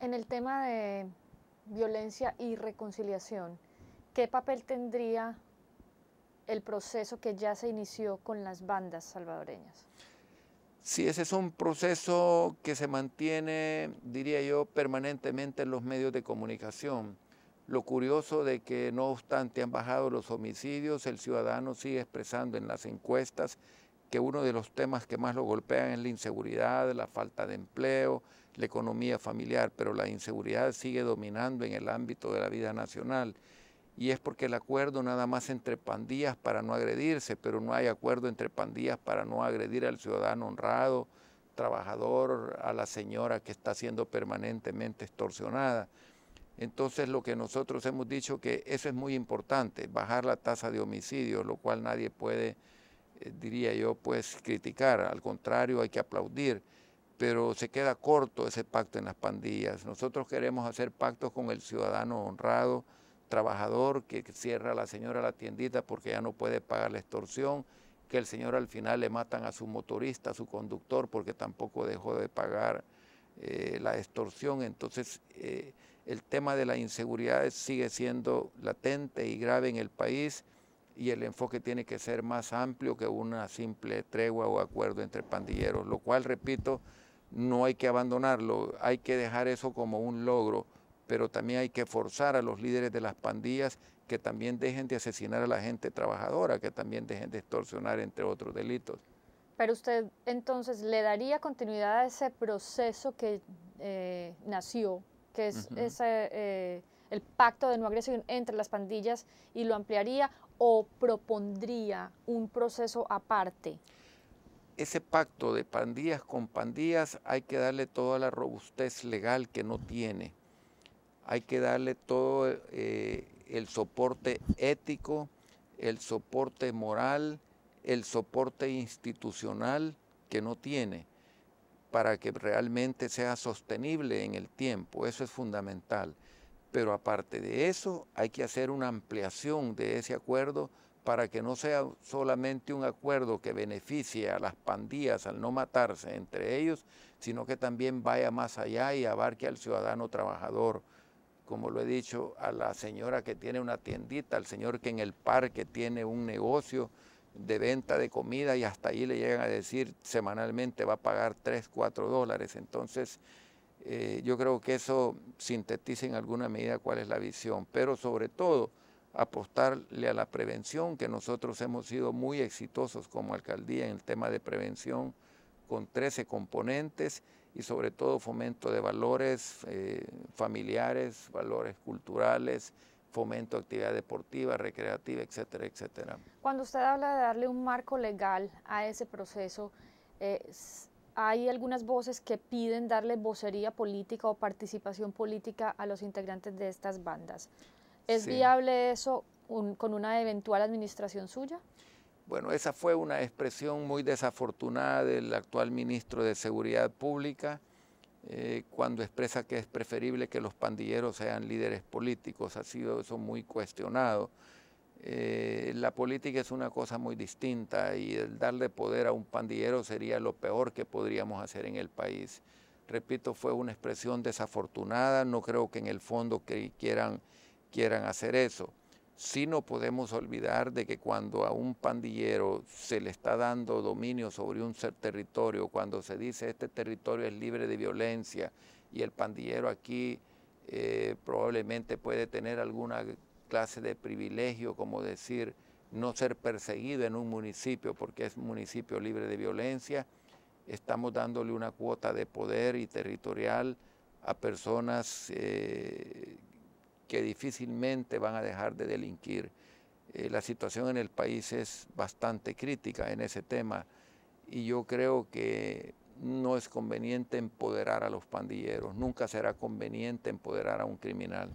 En el tema de violencia y reconciliación, ¿qué papel tendría el proceso que ya se inició con las bandas salvadoreñas? Sí, ese es un proceso que se mantiene, diría yo, permanentemente en los medios de comunicación. Lo curioso de que no obstante han bajado los homicidios, el ciudadano sigue expresando en las encuestas que uno de los temas que más lo golpean es la inseguridad, la falta de empleo, la economía familiar, pero la inseguridad sigue dominando en el ámbito de la vida nacional. Y es porque el acuerdo nada más entre pandillas para no agredirse, pero no hay acuerdo entre pandillas para no agredir al ciudadano honrado, trabajador, a la señora que está siendo permanentemente extorsionada. Entonces lo que nosotros hemos dicho que eso es muy importante, bajar la tasa de homicidios, lo cual nadie puede eh, diría yo, pues criticar, al contrario hay que aplaudir, pero se queda corto ese pacto en las pandillas. Nosotros queremos hacer pactos con el ciudadano honrado, trabajador, que cierra la señora la tiendita porque ya no puede pagar la extorsión, que el señor al final le matan a su motorista, a su conductor, porque tampoco dejó de pagar eh, la extorsión. Entonces, eh, el tema de la inseguridad sigue siendo latente y grave en el país y el enfoque tiene que ser más amplio que una simple tregua o acuerdo entre pandilleros, lo cual, repito, no hay que abandonarlo, hay que dejar eso como un logro, pero también hay que forzar a los líderes de las pandillas que también dejen de asesinar a la gente trabajadora, que también dejen de extorsionar, entre otros delitos. Pero usted entonces le daría continuidad a ese proceso que eh, nació, que es ese... Eh, el pacto de no agresión entre las pandillas y lo ampliaría o propondría un proceso aparte? Ese pacto de pandillas con pandillas hay que darle toda la robustez legal que no tiene. Hay que darle todo eh, el soporte ético, el soporte moral, el soporte institucional que no tiene para que realmente sea sostenible en el tiempo. Eso es fundamental. Pero aparte de eso, hay que hacer una ampliación de ese acuerdo para que no sea solamente un acuerdo que beneficie a las pandillas al no matarse entre ellos, sino que también vaya más allá y abarque al ciudadano trabajador, como lo he dicho, a la señora que tiene una tiendita, al señor que en el parque tiene un negocio de venta de comida y hasta ahí le llegan a decir semanalmente va a pagar 3, 4 dólares. Entonces, eh, yo creo que eso sintetiza en alguna medida cuál es la visión, pero sobre todo apostarle a la prevención, que nosotros hemos sido muy exitosos como alcaldía en el tema de prevención con 13 componentes y sobre todo fomento de valores eh, familiares, valores culturales, fomento de actividad deportiva, recreativa, etcétera, etcétera. Cuando usted habla de darle un marco legal a ese proceso, eh, hay algunas voces que piden darle vocería política o participación política a los integrantes de estas bandas. ¿Es viable eso con una eventual administración suya? Bueno, esa fue una expresión muy desafortunada del actual ministro de Seguridad Pública eh, cuando expresa que es preferible que los pandilleros sean líderes políticos. Ha sido eso muy cuestionado. Eh, la política es una cosa muy distinta y el darle poder a un pandillero sería lo peor que podríamos hacer en el país. Repito, fue una expresión desafortunada, no creo que en el fondo quieran, quieran hacer eso. Si no podemos olvidar de que cuando a un pandillero se le está dando dominio sobre un territorio, cuando se dice este territorio es libre de violencia y el pandillero aquí eh, probablemente puede tener alguna clase de privilegio como decir no ser perseguido en un municipio porque es municipio libre de violencia. Estamos dándole una cuota de poder y territorial a personas eh, que difícilmente van a dejar de delinquir. Eh, la situación en el país es bastante crítica en ese tema y yo creo que no es conveniente empoderar a los pandilleros, nunca será conveniente empoderar a un criminal.